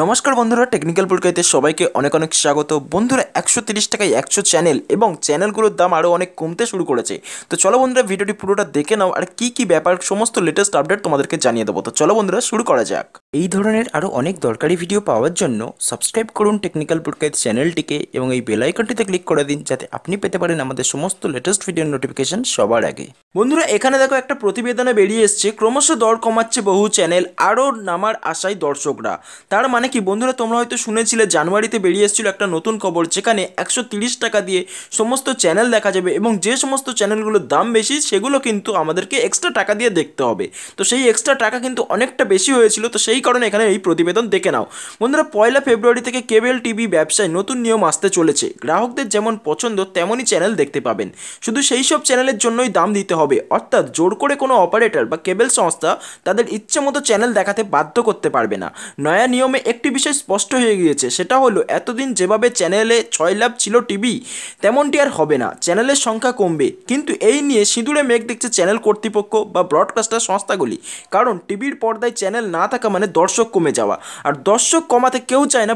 নমস্কার বন্ধুরা টেকনিক্যাল পরীক্ষাতে সবাইকে অনেক অনেক স্বাগত বন্ধুরা একশো তিরিশ টাকায় একশো চ্যানেল এবং চ্যানেলগুলোর দাম আরও অনেক কমতে শুরু করেছে তো চলো বন্ধুরা ভিডিওটি পুরোটা দেখে নাও আর কি কি ব্যাপার সমস্ত লেটেস্ট আপডেট তোমাদেরকে জানিয়ে দেবো তো চলো বন্ধুরা শুরু করা যাক এই ধরনের আরও অনেক দরকারি ভিডিও পাওয়ার জন্য সাবস্ক্রাইব করুন টেকনিক্যাল পরীক্ষায় চ্যানেলটিকে এবং এই বেলাইকনটিতে ক্লিক করে দিন যাতে আপনি পেতে পারেন আমাদের সমস্ত লেটেস্ট ভিডিওর নোটিফিকেশন সবার আগে বন্ধুরা এখানে দেখো একটা প্রতিবেদনে বেরিয়ে এসছে ক্রমশ দর কমাচ্ছে বহু চ্যানেল আরও নামার আশায় দর্শকরা তার মানে কি বন্ধুরা তোমরা হয়তো শুনেছিলে জানুয়ারিতে বেরিয়ে এসেছিল একটা নতুন খবর যেখানে একশো টাকা দিয়ে সমস্ত চ্যানেল দেখা যাবে এবং যে সমস্ত চ্যানেলগুলোর দাম বেশি সেগুলো কিন্তু আমাদেরকে এক্সট্রা টাকা দিয়ে দেখতে হবে তো সেই এক্সট্রা টাকা কিন্তু অনেকটা বেশি হয়েছিল তো সেই কারণে এখানে এই প্রতিবেদন দেখে নাও বন্ধুরা পয়লা ফেব্রুয়ারি থেকে কেবল টিভি ব্যবসায় নতুন নিয়ম আসতে চলেছে গ্রাহকদের যেমন পছন্দ তেমনই চ্যানেল দেখতে পাবেন শুধু সেই সব চ্যানেলের জন্যই দাম দিতে হবে অর্থাৎ জোর করে কোনো অপারেটর বা কেবল সংস্থা তাদের ইচ্ছে মতো চ্যানেল দেখাতে বাধ্য করতে পারবে না নয়া নিয়মে একটি বিষয় স্পষ্ট হয়ে গিয়েছে সেটা হলো এতদিন যেভাবে চ্যানেলে ছয় লাভ ছিল টিভি তেমনটি আর হবে না চ্যানেলের সংখ্যা কমবে কিন্তু এই নিয়ে সিঁদুরে মেঘ দেখছে চ্যানেল কর্তৃপক্ষ বা ব্রডকাস্টার সংস্থাগুলি কারণ টিভির পর্দায় চ্যানেল না থাকা মানে দর্শক কমে যাওয়া আর দর্শক কমাতে কেউ চায় না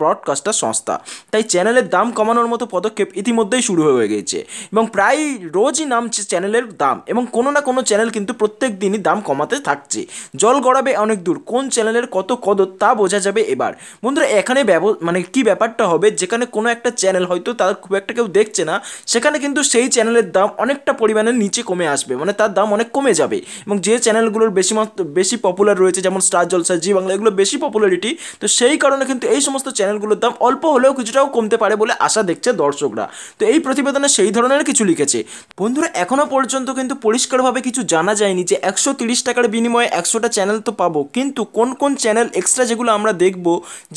ব্রডকাস্টার সংস্থা তাই চ্যানেলের দাম কমানোর মতো পদক্ষেপ ইতিমধ্যেই শুরু হয়ে গেছে এবং প্রায় রোজই নামছে চ্যানেলের চ্যানেলের দাম এবং কোনো না কোনো চ্যানেল কিন্তু প্রত্যেক দিনই দাম কমাতে থাকছে জল গড়াবে অনেক দূর কোন চ্যানেলের কত কদর তা বোঝা যাবে এবার বন্ধুরা এখানে ব্যব মানে কি ব্যাপারটা হবে যেখানে কোনো একটা চ্যানেল হয়তো তার খুব একটা কেউ দেখছে না সেখানে কিন্তু সেই চ্যানেলের দাম অনেকটা পরিমাণে নিচে কমে আসবে মানে তার দাম অনেক কমে যাবে এবং যে চ্যানেলগুলোর বেশি বেশি পপুলার রয়েছে যেমন স্টার জলসা জি বাংলা এগুলো বেশি পপুলারিটি তো সেই কারণে কিন্তু এই সমস্ত চ্যানেলগুলোর দাম অল্প হলেও কিছুটাও কমতে পারে বলে আশা দেখছে দর্শকরা তো এই প্রতিবেদনে সেই ধরনের কিছু লিখেছে বন্ধুরা এখনও পর্যন্ত পর্যন্ত কিন্তু পরিষ্কারভাবে কিছু জানা যায়নি যে একশো তিরিশ টাকার বিনিময়ে একশোটা চ্যানেল তো পাবো কিন্তু কোন কোন চ্যানেল এক্সট্রা যেগুলো আমরা দেখব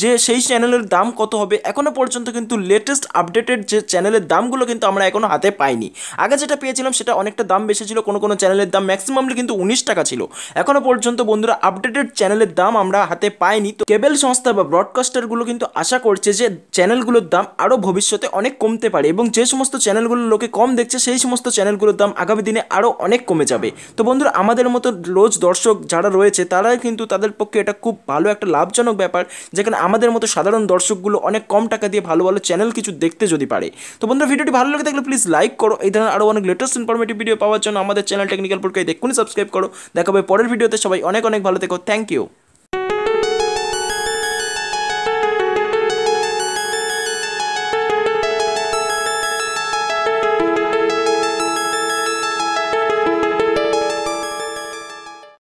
যে সেই চ্যানেলের দাম কত হবে এখনও পর্যন্ত কিন্তু লেটেস্ট আপডেটেড যে চ্যানেলের দামগুলো কিন্তু আমরা এখনও হাতে পাইনি আগে যেটা পেয়েছিলাম সেটা অনেকটা দাম বেশি ছিল কোনো কোনো চ্যানেলের দাম ম্যাক্সিমামলি কিন্তু উনিশ টাকা ছিল এখনও পর্যন্ত বন্ধুরা আপডেটেড চ্যানেলের দাম আমরা হাতে পাইনি তো কেবল সংস্থা বা ব্রডকাস্টারগুলো কিন্তু আশা করছে যে চ্যানেলগুলোর দাম আরও ভবিষ্যতে অনেক কমতে পারে এবং যে সমস্ত চ্যানেলগুলো লোকে কম দেখছে সেই সমস্ত চ্যানেলগুলোর দাম আগামী দিনে আরও অনেক কমে যাবে তো বন্ধুরা আমাদের মতো রোজ দর্শক যারা রয়েছে তারা কিন্তু তাদের পক্ষে এটা খুব ভালো একটা লাভজনক ব্যাপার যেখানে আমাদের মতো সাধারণ দর্শকগুলো অনেক কম টাকা দিয়ে ভালো ভালো চ্যানেল কিছু দেখতে যদি পারে তো বন্ধুরা ভিডিওটি ভালো লাগে থাকলে প্লিজ লাইক করো এই ধরনের আরও অনেক লেটেস্ট ইনফরমেটিভ ভিডিও পাওয়ার জন্য আমাদের চ্যানেল টেকনিক্যাল পড়কে দেখুন সাবস্ক্রাইব করো দেখাবে হবে পরের ভিডিওতে সবাই অনেক অনেক ভালো থেকো থ্যাংক ইউ